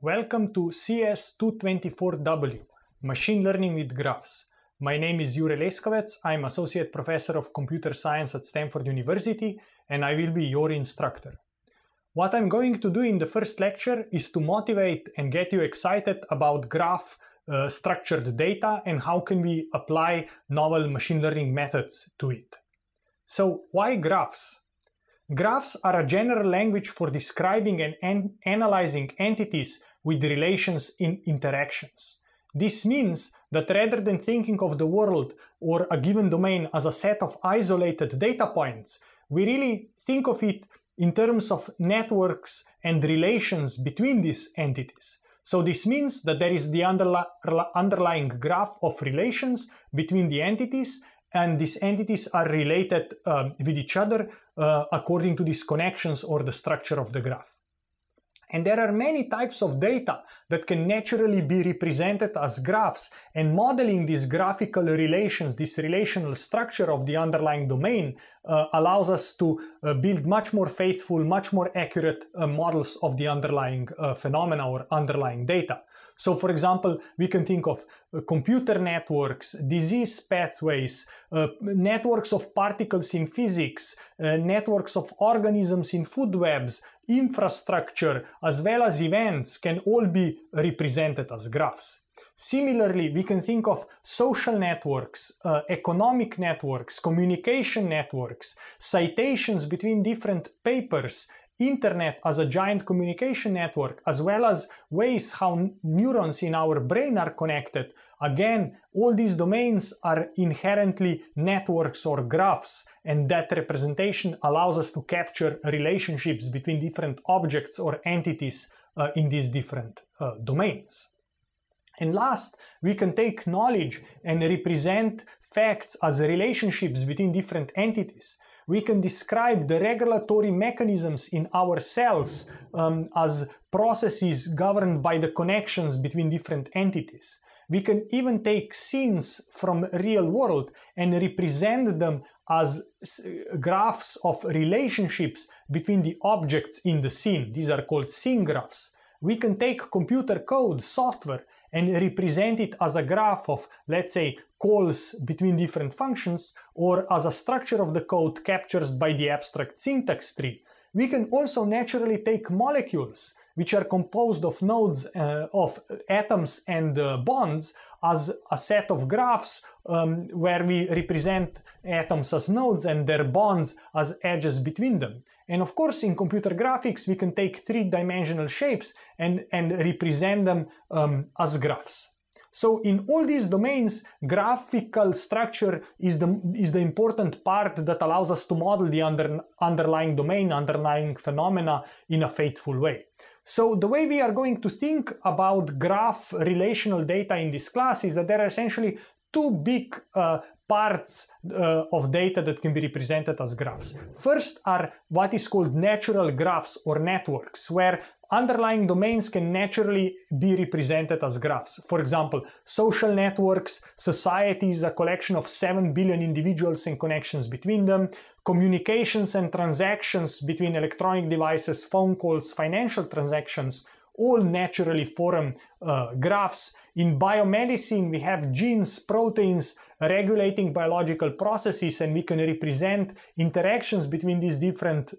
Welcome to CS224W, Machine Learning with Graphs. My name is Jure Leskovets, I'm Associate Professor of Computer Science at Stanford University, and I will be your instructor. What I'm going to do in the first lecture is to motivate and get you excited about graph uh, structured data and how can we apply novel machine learning methods to it. So why graphs? Graphs are a general language for describing and an analyzing entities with relations in interactions. This means that rather than thinking of the world or a given domain as a set of isolated data points, we really think of it in terms of networks and relations between these entities. So this means that there is the underli underlying graph of relations between the entities and these entities are related um, with each other uh, according to these connections or the structure of the graph. And there are many types of data that can naturally be represented as graphs, and modeling these graphical relations, this relational structure of the underlying domain, uh, allows us to uh, build much more faithful, much more accurate uh, models of the underlying uh, phenomena or underlying data. So, for example, we can think of uh, computer networks, disease pathways, uh, networks of particles in physics, uh, networks of organisms in food webs, infrastructure, as well as events can all be represented as graphs. Similarly, we can think of social networks, uh, economic networks, communication networks, citations between different papers, internet as a giant communication network, as well as ways how neurons in our brain are connected. Again, all these domains are inherently networks or graphs, and that representation allows us to capture relationships between different objects or entities uh, in these different uh, domains. And last, we can take knowledge and represent facts as relationships between different entities. We can describe the regulatory mechanisms in our cells um, as processes governed by the connections between different entities. We can even take scenes from real world and represent them as graphs of relationships between the objects in the scene. These are called scene graphs we can take computer code, software, and represent it as a graph of, let's say, calls between different functions, or as a structure of the code captured by the abstract syntax tree. We can also naturally take molecules, which are composed of nodes uh, of atoms and uh, bonds, as a set of graphs um, where we represent atoms as nodes and their bonds as edges between them. And of course, in computer graphics, we can take three-dimensional shapes and, and represent them um, as graphs. So in all these domains, graphical structure is the, is the important part that allows us to model the under, underlying domain, underlying phenomena in a faithful way. So the way we are going to think about graph relational data in this class is that there are essentially two big uh, parts uh, of data that can be represented as graphs. First are what is called natural graphs or networks, where underlying domains can naturally be represented as graphs. For example, social networks, society is a collection of 7 billion individuals and connections between them, communications and transactions between electronic devices, phone calls, financial transactions, all naturally formed uh, graphs. In biomedicine, we have genes, proteins regulating biological processes, and we can represent interactions between these different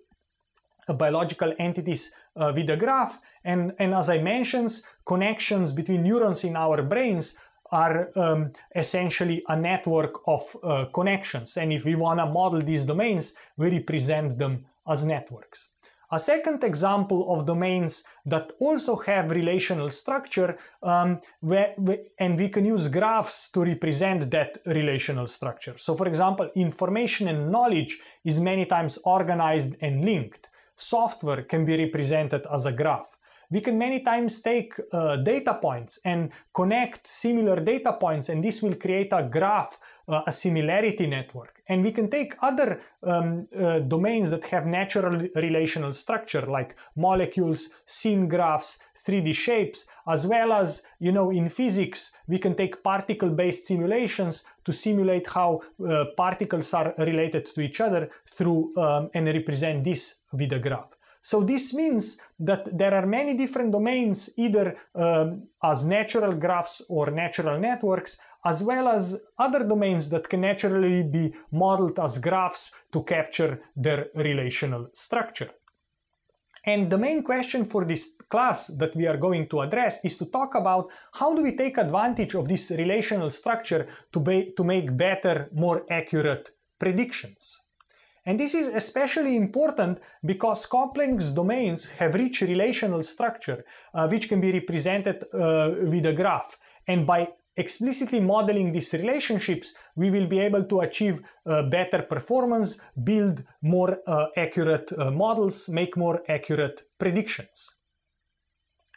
uh, biological entities uh, with a graph. And, and as I mentioned, connections between neurons in our brains are um, essentially a network of uh, connections. And if we want to model these domains, we represent them as networks. A second example of domains that also have relational structure, um, where, where, and we can use graphs to represent that relational structure. So for example, information and knowledge is many times organized and linked. Software can be represented as a graph. We can many times take uh, data points and connect similar data points and this will create a graph, uh, a similarity network. And we can take other um, uh, domains that have natural relational structure, like molecules, scene graphs, 3D shapes, as well as, you know, in physics, we can take particle-based simulations to simulate how uh, particles are related to each other through um, and represent this with a graph. So this means that there are many different domains, either um, as natural graphs or natural networks, as well as other domains that can naturally be modeled as graphs to capture their relational structure. And the main question for this class that we are going to address is to talk about how do we take advantage of this relational structure to, be, to make better, more accurate predictions. And this is especially important because complex domains have rich relational structure, uh, which can be represented uh, with a graph. And by explicitly modeling these relationships, we will be able to achieve uh, better performance, build more uh, accurate uh, models, make more accurate predictions.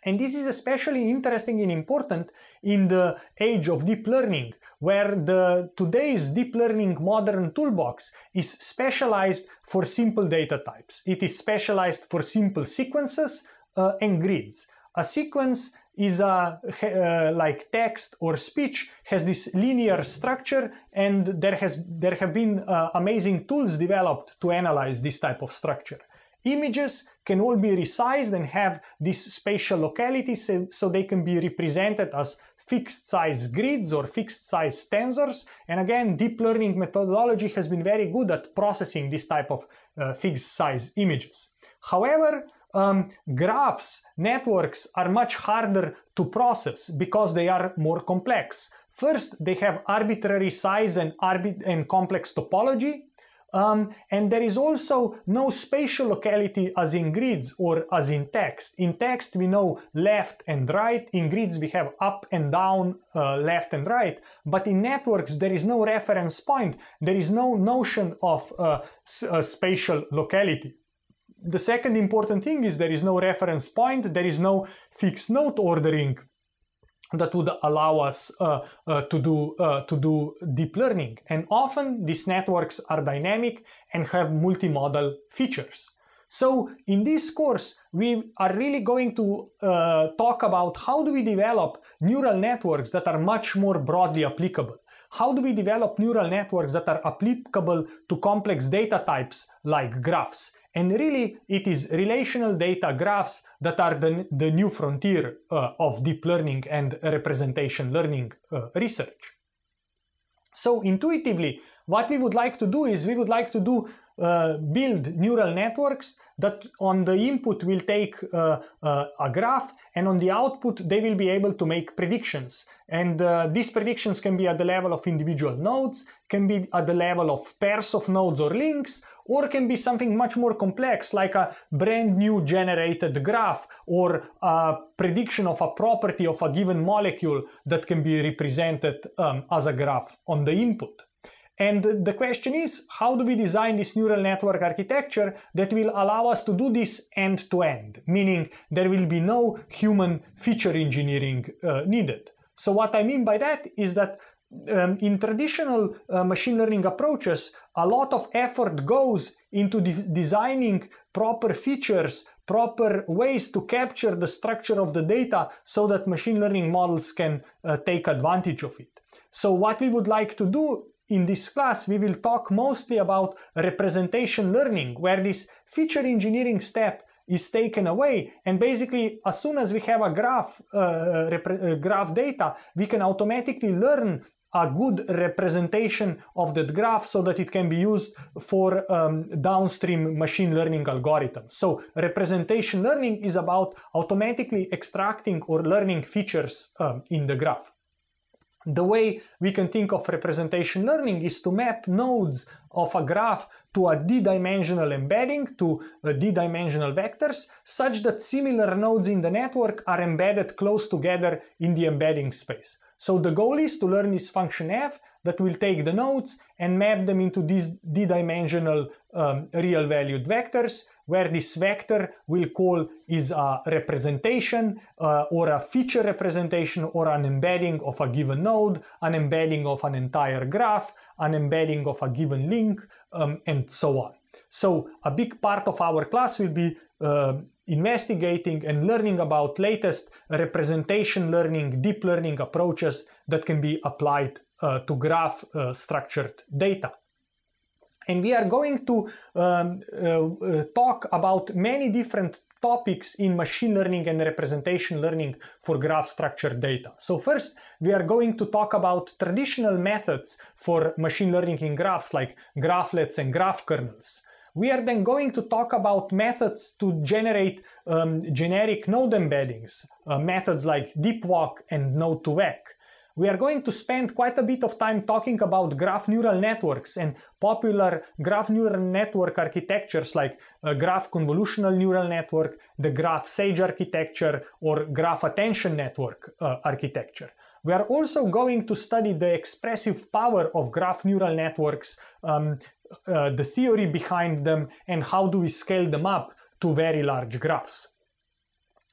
And this is especially interesting and important in the age of deep learning, where the today's deep learning modern toolbox is specialized for simple data types. It is specialized for simple sequences uh, and grids. A sequence is a uh, like text or speech has this linear structure and there has there have been uh, amazing tools developed to analyze this type of structure images can all be resized and have this spatial locality, so, so they can be represented as fixed size grids or fixed size tensors and again deep learning methodology has been very good at processing this type of uh, fixed size images however um, graphs, networks are much harder to process because they are more complex. First, they have arbitrary size and, and complex topology. Um, and there is also no spatial locality as in grids or as in text. In text, we know left and right. In grids, we have up and down, uh, left and right. But in networks, there is no reference point. There is no notion of uh, uh, spatial locality. The second important thing is there is no reference point, there is no fixed note ordering that would allow us uh, uh, to, do, uh, to do deep learning. And often these networks are dynamic and have multimodal features. So in this course, we are really going to uh, talk about how do we develop neural networks that are much more broadly applicable. How do we develop neural networks that are applicable to complex data types like graphs? And really, it is relational data graphs that are the, the new frontier uh, of deep learning and representation learning uh, research. So intuitively, what we would like to do is we would like to do uh, build neural networks that on the input will take uh, uh, a graph and on the output they will be able to make predictions. And uh, these predictions can be at the level of individual nodes, can be at the level of pairs of nodes or links, or can be something much more complex like a brand new generated graph or a prediction of a property of a given molecule that can be represented um, as a graph on the input. And the question is, how do we design this neural network architecture that will allow us to do this end to end, meaning there will be no human feature engineering uh, needed. So what I mean by that is that um, in traditional uh, machine learning approaches, a lot of effort goes into de designing proper features, proper ways to capture the structure of the data so that machine learning models can uh, take advantage of it. So what we would like to do in this class, we will talk mostly about representation learning, where this feature engineering step is taken away and basically as soon as we have a graph, uh, uh, graph data, we can automatically learn a good representation of that graph so that it can be used for um, downstream machine learning algorithms. So representation learning is about automatically extracting or learning features um, in the graph. The way we can think of representation learning is to map nodes of a graph to a d-dimensional embedding, to uh, d-dimensional vectors, such that similar nodes in the network are embedded close together in the embedding space. So the goal is to learn this function f that will take the nodes and map them into these d-dimensional um, real-valued vectors where this vector we'll call is a representation uh, or a feature representation or an embedding of a given node, an embedding of an entire graph, an embedding of a given link, um, and so on. So a big part of our class will be uh, investigating and learning about latest representation learning, deep learning approaches that can be applied uh, to graph uh, structured data. And we are going to um, uh, uh, talk about many different topics in machine learning and representation learning for graph structured data. So first, we are going to talk about traditional methods for machine learning in graphs like graphlets and graph kernels. We are then going to talk about methods to generate um, generic node embeddings, uh, methods like deepwalk and node2vec. We are going to spend quite a bit of time talking about graph neural networks and popular graph neural network architectures like graph convolutional neural network, the graph sage architecture, or graph attention network uh, architecture. We are also going to study the expressive power of graph neural networks, um, uh, the theory behind them, and how do we scale them up to very large graphs.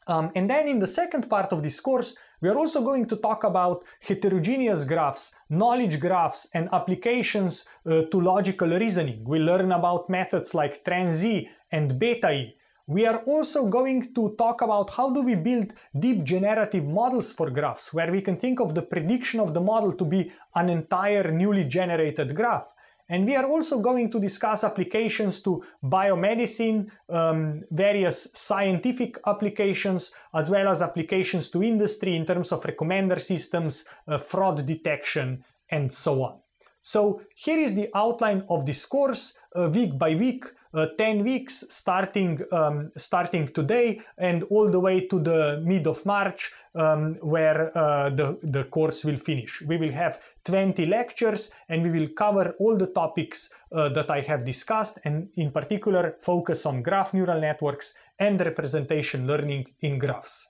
Um, and then in the second part of this course, we are also going to talk about heterogeneous graphs, knowledge graphs, and applications uh, to logical reasoning. We learn about methods like transi and betae. We are also going to talk about how do we build deep generative models for graphs, where we can think of the prediction of the model to be an entire newly generated graph. And we are also going to discuss applications to biomedicine, um, various scientific applications, as well as applications to industry in terms of recommender systems, uh, fraud detection, and so on. So here is the outline of this course uh, week by week. Uh, 10 weeks starting um, starting today and all the way to the mid of March um, where uh, the, the course will finish. We will have 20 lectures and we will cover all the topics uh, that I have discussed and in particular focus on graph neural networks and representation learning in graphs.